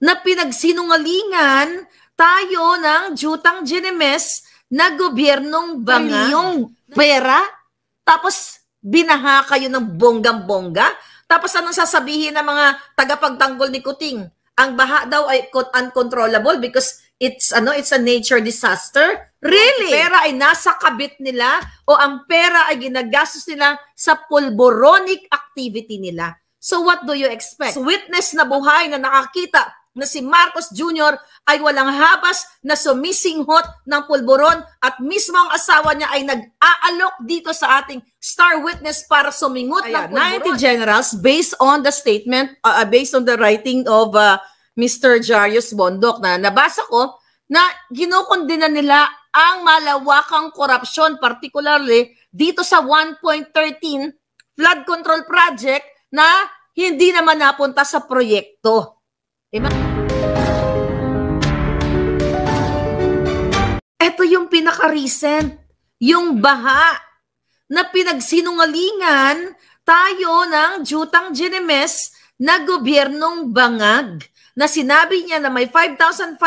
na pinagsinungalingan tayo ng jutang Genemes na gobyernong bangayong pera. Tapos binaha kayo ng bonggang-bongga. Tapos anong sasabihin ng mga tagapagtanggol ni Kuting? Ang baha daw ay uncontrollable because it's ano it's a nature disaster. Really? Ang pera ay nasa kabit nila o ang pera ay ginagastos nila sa pulboronic activity nila. So what do you expect? So witness na buhay na nakakita na si Marcos Jr. ay walang habas na sumisinghot ng pulburon at mismo ang asawa niya ay nag-aalok dito sa ating star witness para sumingot Ayan, ng pulburon. 90 generals based on the statement, uh, uh, based on the writing of uh, Mr. Jarius Bondok na nabasa ko na ginukundina nila ang malawakang korupsyon, particularly dito sa 1.13 flood control project na hindi naman napunta sa proyekto. Diba? Ito yung pinaka-recent, yung baha na pinagsinungalingan tayo ng Jutang Genemes na gobyernong bangag na sinabi niya na may 5,500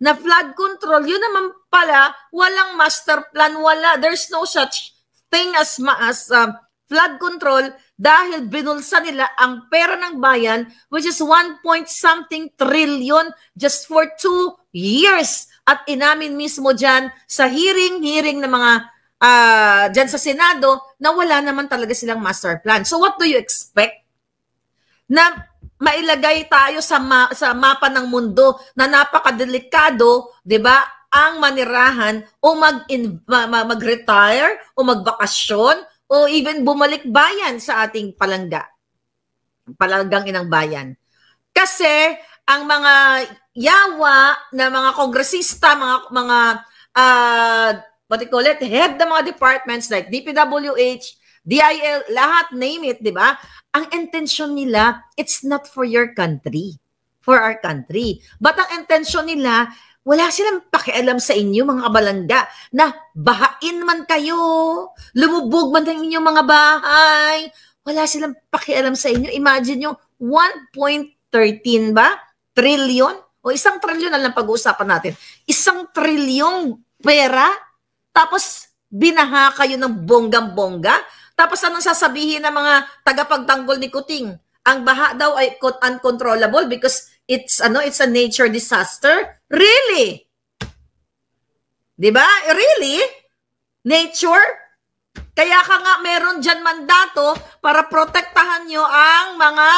na flood control. Yun naman pala, walang master plan, wala. There's no such thing as, ma- as uh, flood control dahil binulsa nila ang pera ng bayan which is 1 point something trillion just for two years. At inamin mismo dyan sa hearing-hearing ng mga uh, dyan sa Senado na wala naman talaga silang master plan. So what do you expect? Na mailagay tayo sa, ma- sa mapa ng mundo na napakadelikado, di ba? ang manirahan o mag-retire o magbakasyon o even bumalik bayan sa ating palangga. Palanggang inang bayan. Kasi ang mga yawa na mga kongresista, mga mga uh, what do you call it, head ng mga departments like DPWH, DIL, lahat, name it, di ba? Ang intention nila, it's not for your country, for our country. But ang intention nila, wala silang pakialam sa inyo mga kabalanda na bahain man kayo, lumubog man ang inyong mga bahay. Wala silang pakialam sa inyo. Imagine nyo, 1.13 ba? Trillion? O isang trilyon na lang pag-uusapan natin. Isang trilyong pera, tapos binaha kayo ng bonggang-bongga. Tapos anong sasabihin ng mga tagapagtanggol ni Kuting? Ang baha daw ay uncontrollable because it's ano, it's a nature disaster? Really? 'Di ba? Really? Nature? Kaya ka nga meron diyan mandato para protektahan nyo ang mga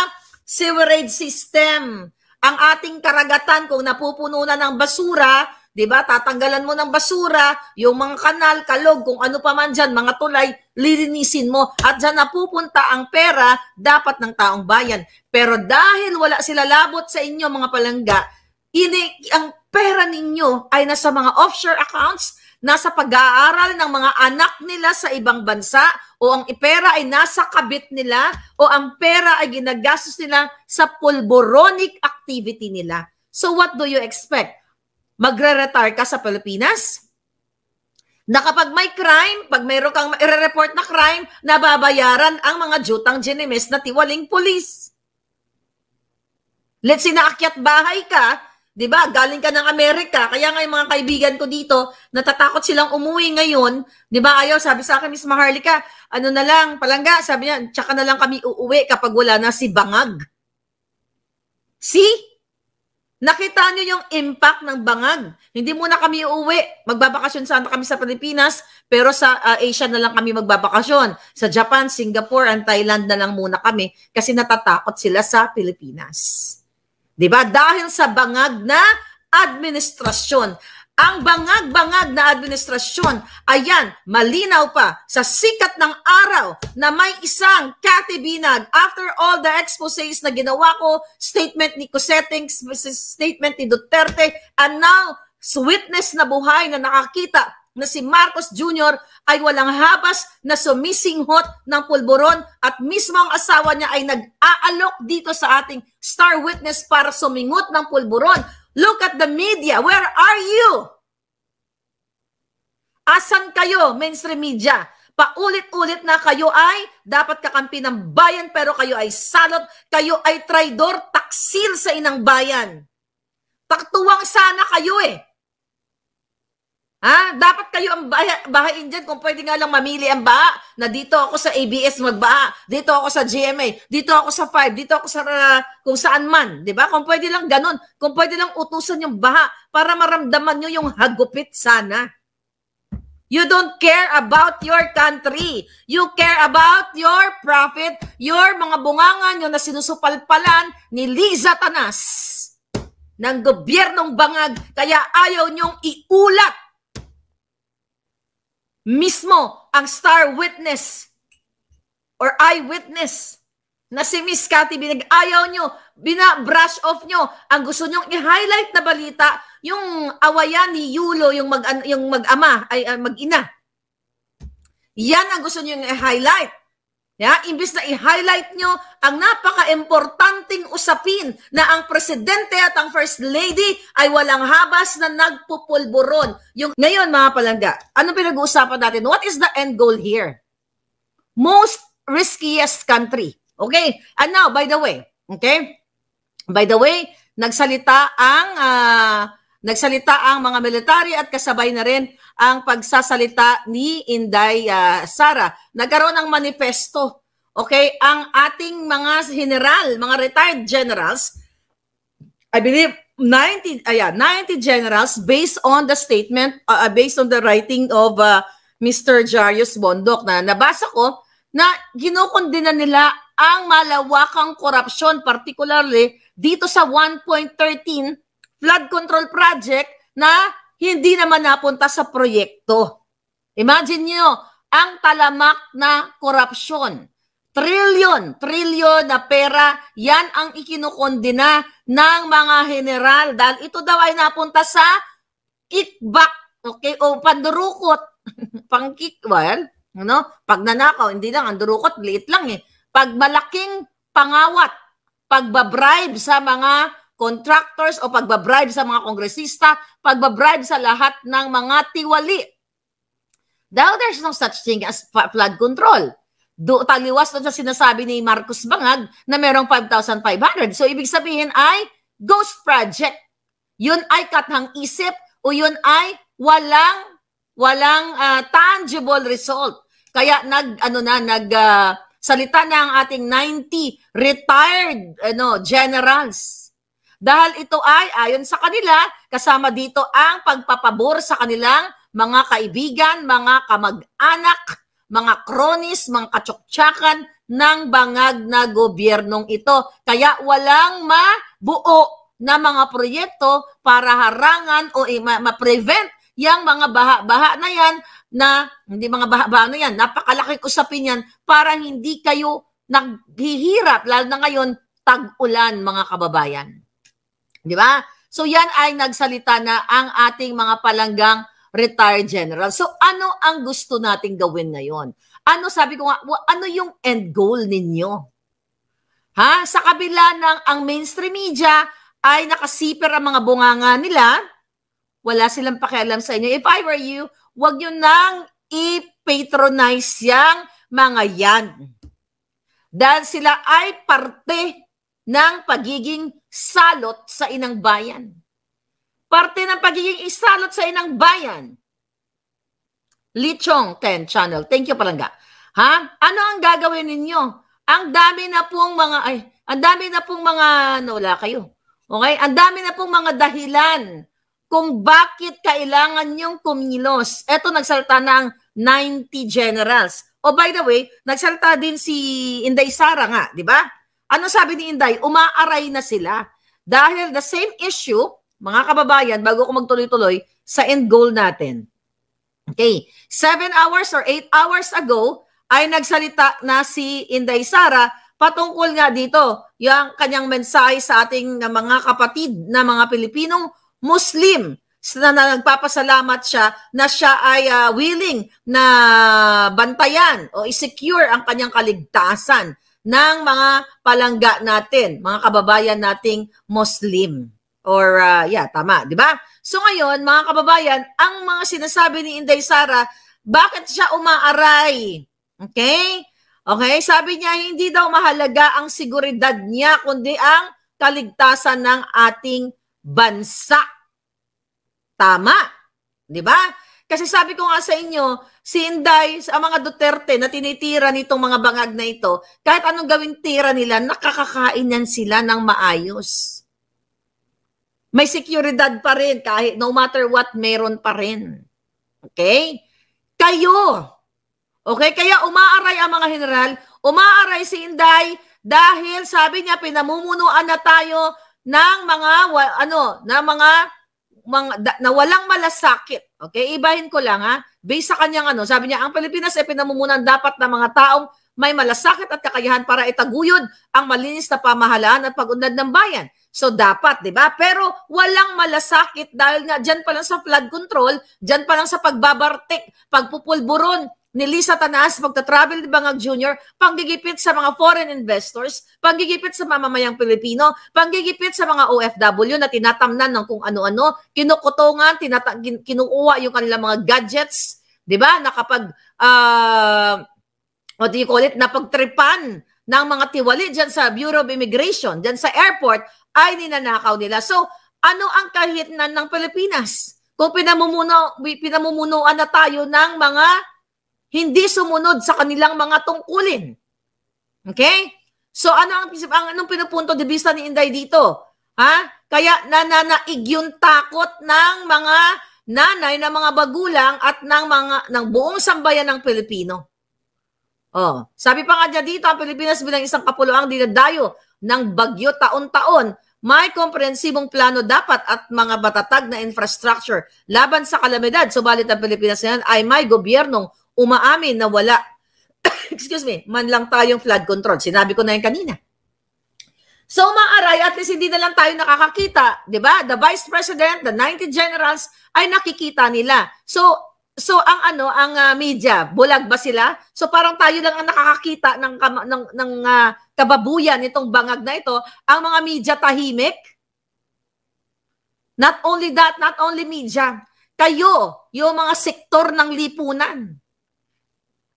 sewerage system. Ang ating karagatan kung napupuno na ng basura, 'di ba? Tatanggalan mo ng basura, yung mga kanal, kalog, kung ano pa man diyan, mga tulay, lilinisin mo at diyan napupunta ang pera dapat ng taong bayan. Pero dahil wala sila labot sa inyo mga palangga, ini ang pera ninyo ay nasa mga offshore accounts, nasa pag-aaral ng mga anak nila sa ibang bansa o ang pera ay nasa kabit nila o ang pera ay ginagastos nila sa pulboronic activity nila. So what do you expect? magre-retire ka sa Pilipinas. Na kapag may crime, pag mayro kang i-report na crime, nababayaran ang mga jutang ginimis na tiwaling pulis. Let's say naakyat bahay ka, 'di ba? Galing ka ng Amerika, kaya nga mga kaibigan ko dito, natatakot silang umuwi ngayon, 'di ba? Ayaw, sabi sa akin Miss Maharlika, ano na lang, palangga, sabi niya, tsaka na lang kami uuwi kapag wala na si Bangag. See? Nakita niyo yung impact ng bangag. Hindi muna kami uuwi. Magbabakasyon sana kami sa Pilipinas, pero sa uh, Asia na lang kami magbabakasyon. Sa Japan, Singapore, and Thailand na lang muna kami kasi natatakot sila sa Pilipinas. 'Di ba? Dahil sa bangag na administrasyon. Ang bangag-bangag na administrasyon, ayan, malinaw pa sa sikat ng araw na may isang katibinag after all the exposés na ginawa ko, statement ni Cosetting, statement ni Duterte, and now, witness na buhay na nakakita na si Marcos Jr. ay walang habas na sumisinghot ng pulburon at mismo ang asawa niya ay nag-aalok dito sa ating star witness para sumingot ng pulburon Look at the media. Where are you? Asan kayo, mainstream media? Paulit-ulit na kayo ay dapat kakampi ng bayan pero kayo ay salot, kayo ay traidor, taksil sa inang bayan. Taktuwang sana kayo eh. Ha? Dapat kayo ang baha, bahain dyan kung pwede nga lang mamili ang baha na dito ako sa ABS magbaha, dito ako sa GMA, dito ako sa 5, dito ako sa uh, kung saan man. Di ba? Kung pwede lang ganun, kung pwede lang utusan yung baha para maramdaman nyo yung hagupit sana. You don't care about your country. You care about your profit, your mga bunganga nyo na sinusupalpalan ni Liza Tanas ng gobyernong bangag kaya ayaw niyong iulat mismo ang star witness or eyewitness na si Miss Cathy Binag, ayaw nyo, bina-brush off nyo. Ang gusto nyong i-highlight na balita, yung awayan ni Yulo, yung, mag, yung mag-ama, ay, uh, mag-ina. Yan ang gusto nyong i-highlight. Ya, yeah? imbis na i-highlight nyo ang napaka-importanting usapin na ang presidente at ang first lady ay walang habas na nagpupulburon. Yung ngayon mga palangga, ano pinag-uusapan natin? What is the end goal here? Most riskiest country. Okay? And now, by the way, okay? By the way, nagsalita ang uh, Nagsalita ang mga military at kasabay na rin ang pagsasalita ni Inday uh, Sara. Nagkaroon ng manifesto. Okay, ang ating mga general, mga retired generals, I believe 90 ayan, 90 generals based on the statement uh, based on the writing of uh, Mr. Jarius Bondok na nabasa ko na ginukundina nila ang malawakang korupsyon particularly dito sa 1.13 flood control project na hindi naman napunta sa proyekto. Imagine niyo ang talamak na korupsyon. Trillion, trillion na pera, yan ang ikinukondina ng mga general dahil ito daw ay napunta sa kickback, okay, o pandurukot, pang kick, well, ano, pag nanakaw, hindi lang, ang durukot, liit lang eh. Pag malaking pangawat, pagbabribe sa mga contractors o pagbabribe sa mga kongresista, pagbabribe sa lahat ng mga tiwali. Dahil there's no such thing as flood control. Do, taliwas na sa sinasabi ni Marcos Bangag na merong 5,500. So ibig sabihin ay ghost project. Yun ay katang isip o yun ay walang walang uh, tangible result. Kaya nag ano na nag uh, salita na ang ating 90 retired ano generals dahil ito ay, ayon sa kanila, kasama dito ang pagpapabor sa kanilang mga kaibigan, mga kamag-anak, mga kronis, mga katsuktsakan ng bangag na gobyernong ito. Kaya walang mabuo na mga proyekto para harangan o eh, ma-prevent yang mga baha-baha na yan na hindi mga baha-baha na yan, napakalaki napakalaking usapin yan para hindi kayo naghihirap lalo na ngayon tag-ulan mga kababayan. Di ba? So yan ay nagsalita na ang ating mga palanggang retired general. So ano ang gusto nating gawin ngayon? Ano sabi ko nga, ano yung end goal ninyo? Ha? Sa kabila ng ang mainstream media ay nakasiper ang mga bunganga nila, wala silang pakialam sa inyo. If I were you, wag nyo nang i-patronize yang mga yan. Dahil sila ay parte ng pagiging salot sa inang bayan. Parte ng pagiging isalot sa inang bayan. Lichong 10 Channel. Thank you palangga. Ha? Ano ang gagawin ninyo? Ang dami na pong mga ay, ang dami na pong mga ano, wala kayo. Okay? Ang dami na pong mga dahilan kung bakit kailangan yung kumilos. Ito nagsalta na 90 generals. Oh, by the way, nagsalta din si Inday Sara nga, di ba? Ano sabi ni Inday? Umaaray na sila. Dahil the same issue, mga kababayan, bago ko magtuloy-tuloy, sa end goal natin. Okay, 7 hours or 8 hours ago ay nagsalita na si Inday Sara patungkol nga dito yung kanyang mensahe sa ating mga kapatid na mga Pilipinong Muslim na, na nagpapasalamat siya na siya ay uh, willing na bantayan o i-secure ang kanyang kaligtasan ng mga palangga natin, mga kababayan nating Muslim. Or, uh, yeah, tama, di ba? So ngayon, mga kababayan, ang mga sinasabi ni Inday Sara, bakit siya umaaray? Okay? Okay, sabi niya, hindi daw mahalaga ang seguridad niya, kundi ang kaligtasan ng ating bansa. Tama. Di ba? Kasi sabi ko nga sa inyo, si Inday, ang mga Duterte na tinitira nitong mga bangag na ito, kahit anong gawin tira nila, nakakakain yan sila ng maayos. May seguridad pa rin kahit no matter what, meron pa rin. Okay? Kayo. Okay? Kaya umaaray ang mga general, umaaray si Inday dahil sabi niya pinamumunuan na tayo ng mga ano, na mga, mga da, na walang malasakit Okay, ibahin ko lang ha. Based sa kanyang ano, sabi niya, ang Pilipinas ay pinamumunan dapat ng mga taong may malasakit at kakayahan para itaguyod ang malinis na pamahalaan at pag-unlad ng bayan. So dapat, 'di ba? Pero walang malasakit dahil nga diyan pa lang sa flood control, diyan pa lang sa pagbabartik, pagpupulburon ni Lisa Tanas magta-travel di ba Bangag junior, panggigipit sa mga foreign investors, panggigipit sa mamamayang Pilipino, panggigipit sa mga OFW na tinatamnan ng kung ano-ano, kinukutungan, tinata- kinuuwa yung kanilang mga gadgets, 'di ba? Na kapag uh, what do you call it, napagtripan ng mga tiwali diyan sa Bureau of Immigration, diyan sa airport ay ninanakaw nila. So, ano ang kahitnan ng Pilipinas? Kung pinamumuno, pinamumunuan na tayo ng mga hindi sumunod sa kanilang mga tungkulin. Okay? So ano ang, ang anong pinupunto de vista ni Inday dito? Ha? Kaya nananaig yung takot ng mga nanay, ng mga bagulang at ng mga ng buong sambayan ng Pilipino. Oh, sabi pa nga niya dito, ang Pilipinas bilang isang kapuloang dinadayo ng bagyo taon-taon, may komprehensibong plano dapat at mga batatag na infrastructure laban sa kalamidad. Subalit ang Pilipinas ngayon ay may gobyernong umaamin na wala, excuse me, man lang tayong flood control. Sinabi ko na yan kanina. So maaray, at least hindi na lang tayo nakakakita, 'di ba? The Vice President, the 90 generals ay nakikita nila. So so ang ano, ang uh, media, bulag ba sila? So parang tayo lang ang nakakakita ng ng ng uh, kababuyan nitong bangag na ito, ang mga media tahimik. Not only that, not only media, kayo, yung mga sektor ng lipunan.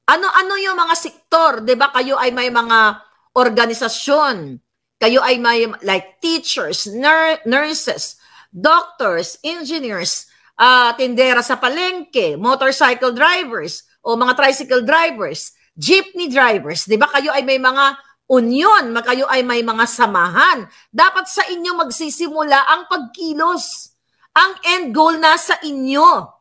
Ano-ano yung mga sektor, 'di ba? Kayo ay may mga organisasyon. Kayo ay may like teachers, nur- nurses, doctors, engineers, uh, tindera sa palengke, motorcycle drivers o mga tricycle drivers, jeepney drivers, 'di ba? Kayo ay may mga union, kayo ay may mga samahan. Dapat sa inyo magsisimula ang pagkilos. Ang end goal na sa inyo.